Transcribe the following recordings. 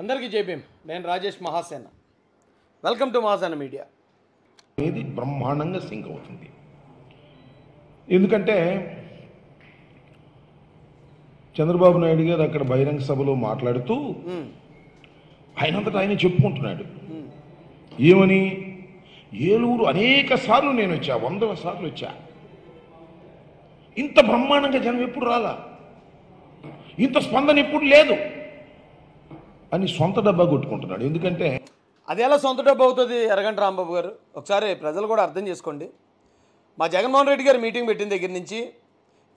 అందరికీ జేబీఎం నేను Rajesh Mahasena welcome to Mahasena media అనేది బ్రహ్మాండంగా సింక్ అవుతుంది ఎందుకంటే చంద్రబాబు నాయుడు గారు అక్కడ బహిరంగ సభలో మాట్లాడుతూ hmm. ఆయనంతటా ఆయన చెప్పుకుంటున్నాడు ఏమని ఏలూరు అనేక సార్లు నేను వచ్చా వందల సార్లు వచ్చా ఇంత బ్రహ్మాండంగా జనం ఎప్పుడు రాలా ఇంత స్పందన ఎప్పుడు లేదు అని సొంత డబ్బా కొట్టుకుంటున్నాడు ఎందుకంటే అది ఎలా సొంత డబ్బు అవుతుంది ఎరగంట రాంబాబు గారు ఒకసారి ప్రజలు కూడా అర్థం చేసుకోండి మా జగన్మోహన్ రెడ్డి గారు మీటింగ్ పెట్టిన దగ్గర నుంచి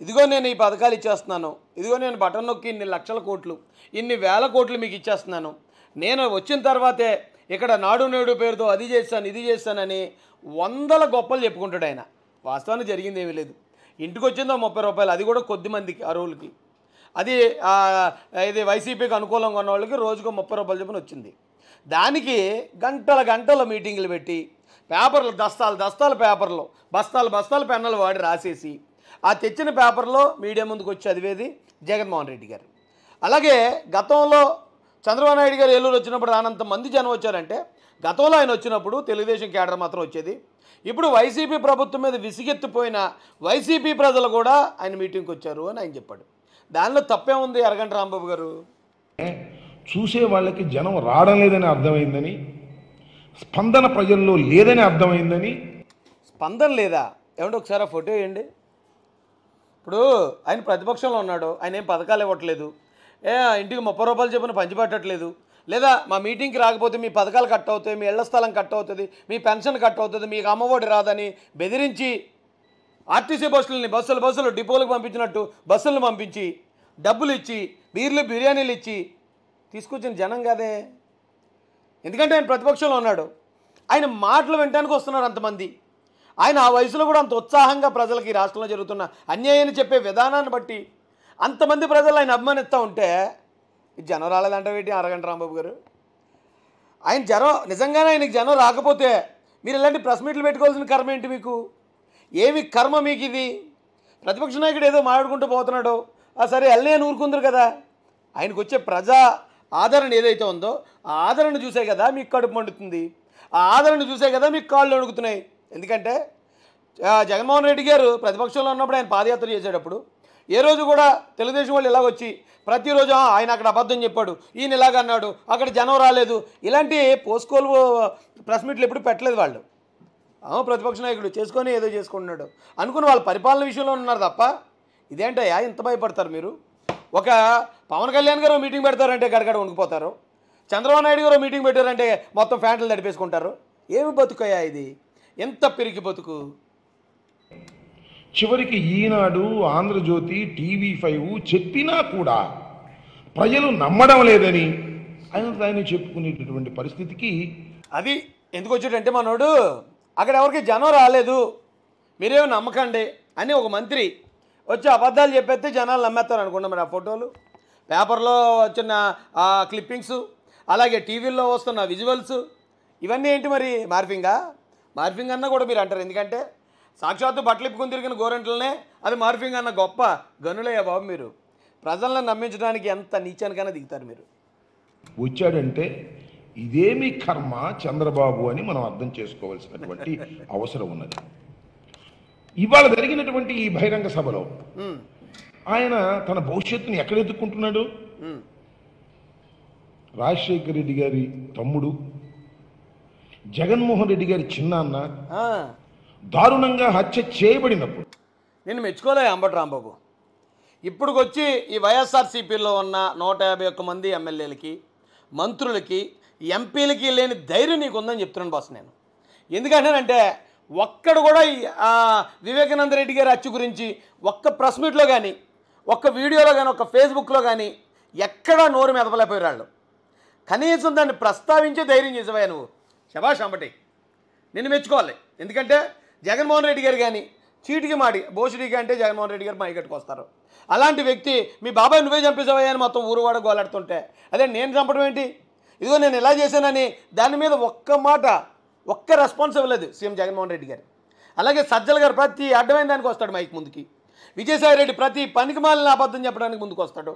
ఇదిగో నేను ఈ పథకాలు ఇచ్చేస్తున్నాను ఇదిగో నేను బటన్ నొక్కి ఇన్ని లక్షల కోట్లు ఇన్ని వేల కోట్లు మీకు ఇచ్చేస్తున్నాను నేను వచ్చిన తర్వాతే ఇక్కడ నాడు నేడు పేరుతో అది చేశాను ఇది చేస్తానని వందల గొప్పలు చెప్పుకుంటాడు ఆయన వాస్తవానికి జరిగింది ఏమీ లేదు ఇంటికి వచ్చిందో ముప్పై రూపాయలు అది కూడా కొద్ది మందికి అరువులకి అది ఇది వైసీపీకి అనుకూలంగా ఉన్న వాళ్ళకి రోజుకు ముప్పై రూపాయలు చెప్పిన వచ్చింది దానికి గంటల గంటల మీటింగులు పెట్టి పేపర్లు దస్తాలు దస్తాలు పేపర్లు బస్తాలు బస్తాలు పెన్నలు వాడి రాసేసి ఆ తెచ్చిన పేపర్లో మీడియా ముందుకు వచ్చి చదివేది జగన్మోహన్ రెడ్డి గారు అలాగే గతంలో చంద్రబాబు నాయుడు గారు ఏలూరు వచ్చినప్పుడు రానంత మంది జనం వచ్చారంటే గతంలో ఆయన వచ్చినప్పుడు తెలుగుదేశం కేడర్ మాత్రం వచ్చేది ఇప్పుడు వైసీపీ ప్రభుత్వం మీద విసిగెత్తిపోయిన వైసీపీ ప్రజలు కూడా ఆయన మీటింగ్కి వచ్చారు అని ఆయన చెప్పాడు దానిలో తప్పే ఉంది అరగంట రాంబాబు గారు చూసే వాళ్ళకి జనం రావడం లేదని అర్థమైందని స్పందన ప్రజల్లో లేదని అర్థమైందని స్పందన లేదా ఏమంటే ఒకసారి ఆ ఫోటో వేయండి ఇప్పుడు ఆయన ప్రతిపక్షంలో ఉన్నాడు ఆయన ఏం పథకాలు ఇవ్వట్లేదు ఏ ఇంటికి ముప్పై రూపాయలు చెప్పిన పంచిపెట్టట్లేదు లేదా మా మీటింగ్కి రాకపోతే మీ పథకాలు కట్ అవుతాయి మీ ఇళ్ల స్థలం కట్ అవుతుంది మీ పెన్షన్ కట్ అవుతుంది మీకు అమ్మఒడి రాదని బెదిరించి ఆర్టీసీ బస్సులని బస్సులు బస్సులు డిపోలకు పంపించినట్టు బస్సులను పంపించి డబ్బులు ఇచ్చి బీర్లు బిర్యానీలు ఇచ్చి తీసుకొచ్చిన జనం కాదే ఎందుకంటే ఆయన ప్రతిపక్షంలో ఉన్నాడు ఆయన మాటలు వినడానికి వస్తున్నారు అంతమంది ఆయన ఆ వయసులో కూడా అంత ఉత్సాహంగా ప్రజలకి రాష్ట్రంలో జరుగుతున్న అన్యాయాన్ని చెప్పే విధానాన్ని బట్టి అంతమంది ప్రజలు ఆయన అభిమానిస్తూ ఉంటే జనం రాలేదంటే అరగంట రాంబాబు గారు ఆయన జనం నిజంగానే ఆయనకి జనం రాకపోతే మీరు ఇలాంటి ప్రెస్ మీట్లు పెట్టుకోవాల్సిన కర్మ ఏంటి మీకు ఏమి కర్మ మీకు ఇది ప్రతిపక్ష నాయకుడు ఏదో మాట్లాడుకుంటూ పోతున్నాడు ఆ సరే అల్లే నూరుకుందరు కదా ఆయనకు వచ్చే ప్రజా ఆదరణ ఏదైతే ఉందో ఆ ఆదరణ చూసే కదా మీకు కడుపు మండుతుంది ఆ ఆదరణ చూసే కదా మీకు కాళ్ళు అణుకుతున్నాయి ఎందుకంటే జగన్మోహన్ రెడ్డి గారు ప్రతిపక్షంలో ఉన్నప్పుడు ఆయన పాదయాత్ర చేసేటప్పుడు ఏ రోజు కూడా తెలుగుదేశం వాళ్ళు ఇలాగొచ్చి ప్రతిరోజు ఆయన అక్కడ అబద్ధం చెప్పాడు ఈయన ఇలాగ అన్నాడు అక్కడ జనం రాలేదు ఇలాంటి పోస్కోలు ప్రెస్ మీట్లు ఎప్పుడు పెట్టలేదు వాళ్ళు ఆమె ప్రతిపక్ష నాయకుడు చేసుకొని ఏదో చేసుకుంటున్నాడు అనుకుని వాళ్ళ పరిపాలన విషయంలో ఉన్నారు తప్ప ఇదేంటయ్యా ఇంత భయపడతారు మీరు ఒక పవన్ కళ్యాణ్ గారు మీటింగ్ పెడతారంటే గడగడ వణికిపోతారు చంద్రబాబు నాయుడు గారు మీటింగ్ పెట్టారంటే మొత్తం ఫ్యాంట్లు నడిపేసుకుంటారు ఏమి బతుకయ్యా ఇది ఎంత పెరిగి బతుకు చివరికి ఈనాడు ఆంధ్రజ్యోతి టీవీ ఫైవ్ చెప్పినా కూడా ప్రజలు నమ్మడం లేదని ఆయన ఆయన చెప్పుకునేటటువంటి పరిస్థితికి అది ఎందుకు వచ్చాడంటే మనోడు అక్కడ ఎవరికి జనం రాలేదు మీరేమి నమ్మకండి అని ఒక మంత్రి వచ్చి అబద్ధాలు చెప్పేస్తే జనాలు నమ్మేస్తారు అనుకున్నాం మరి ఆ ఫోటోలు పేపర్లో వచ్చిన ఆ క్లిప్పింగ్స్ అలాగే టీవీల్లో వస్తున్న విజువల్స్ ఇవన్నీ ఏంటి మరి మార్ఫింగా మార్ఫింగ్ అన్నా కూడా మీరు అంటారు ఎందుకంటే సాక్షాత్తు బట్టలిప్పుకుని తిరిగిన గోరెంట్లనే అది మార్ఫింగ్ అన్న గొప్ప గనులయ్యా బాబు మీరు ప్రజలను నమ్మించడానికి ఎంత నీచానికైనా దిగుతారు మీరు వచ్చాడంటే ఇదేమి కర్మ చంద్రబాబు అని మనం అర్థం చేసుకోవాల్సినటువంటి అవసరం ఉన్నది ఇవాళ జరిగినటువంటి ఈ బహిరంగ సభలో ఆయన తన భవిష్యత్తుని ఎక్కడ ఎత్తుక్కుంటున్నాడు రాజశేఖర్ రెడ్డి గారి తమ్ముడు జగన్మోహన్ రెడ్డి గారి చిన్నాన్న దారుణంగా హత్య చేయబడినప్పుడు నేను మెచ్చుకోలే అంబటి రాంబాబు ఇప్పుడుకొచ్చి ఈ వైఎస్ఆర్సీపీలో ఉన్న నూట యాభై ఒక్క మంది ఎమ్మెల్యేలకి మంత్రులకి ఎంపీలకి లేని ధైర్యం నీకుందని చెప్తున్నాను బాస్ నేను ఎందుకంటేనంటే ఒక్కడు కూడా వివేకానంద రెడ్డి గారి హత్య గురించి ఒక్క ప్రెస్ మీట్లో కానీ ఒక్క వీడియోలో కానీ ఒక్క ఫేస్బుక్లో కానీ ఎక్కడా నోరు మెదపలేకపోయారు వాళ్ళు కనీసం దాన్ని ప్రస్తావించే ధైర్యం చేసేవా నువ్వు శభాష్ అంబటి నిన్ను మెచ్చుకోవాలి ఎందుకంటే జగన్మోహన్ రెడ్డి గారు కానీ చీటికి మాడి బోషుడికి అంటే జగన్మోహన్ రెడ్డి గారు మా కట్టుకొస్తారు అలాంటి వ్యక్తి మీ బాబాయ్ నువ్వే చంపేసావయ్యా అని మొత్తం ఊరు కూడా గోలాడుతుంటే అదే నేను చంపడం ఏంటి ఇదిగో నేను ఎలా చేశానని దాని మీద ఒక్క మాట ఒక్క రెస్పాన్సిబుల్ లేదు సీఎం జగన్మోహన్ రెడ్డి గారు అలాగే సజ్జల గారు ప్రతి అడ్డమైన దానికి వస్తాడు మైక్ ముందుకి విజయసాయిరెడ్డి ప్రతి పనికి మాలిన అబద్ధం చెప్పడానికి ముందుకు వస్తాడు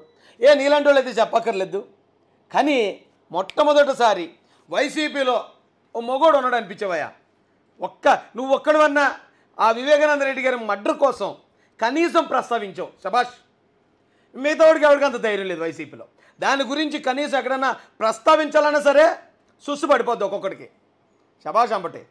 ఏ నీలాంటి వాళ్ళు అయితే చెప్పక్కర్లేదు కానీ మొట్టమొదటిసారి వైసీపీలో ఓ మొగోడు ఉన్నాడు అనిపించవయ్యా ఒక్క నువ్వు ఒక్కడవన్నా ఆ వివేకానంద రెడ్డి గారి మర్డర్ కోసం కనీసం ప్రస్తావించావు సభాష్ మిగతావాడికి ఎవరికి అంత ధైర్యం లేదు వైసీపీలో దాని గురించి కనీసం ఎక్కడన్నా ప్రస్తావించాలన్నా సరే సుస్సు పడిపోద్ది ఒక్కొక్కడికి శభాష్ అంబటే